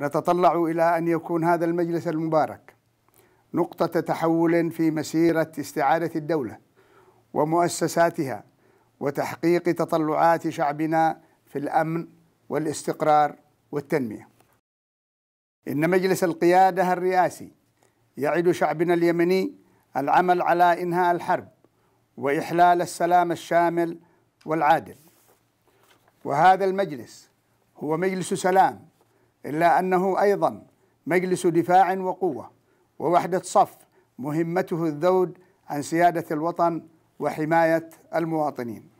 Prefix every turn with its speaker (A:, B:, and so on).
A: نتطلع إلى أن يكون هذا المجلس المبارك نقطة تحول في مسيرة استعادة الدولة ومؤسساتها وتحقيق تطلعات شعبنا في الأمن والاستقرار والتنمية. إن مجلس القيادة الرئاسي يعد شعبنا اليمني العمل على إنهاء الحرب وإحلال السلام الشامل والعادل. وهذا المجلس هو مجلس سلام إلا أنه أيضا مجلس دفاع وقوة ووحدة صف مهمته الذود عن سيادة الوطن وحماية المواطنين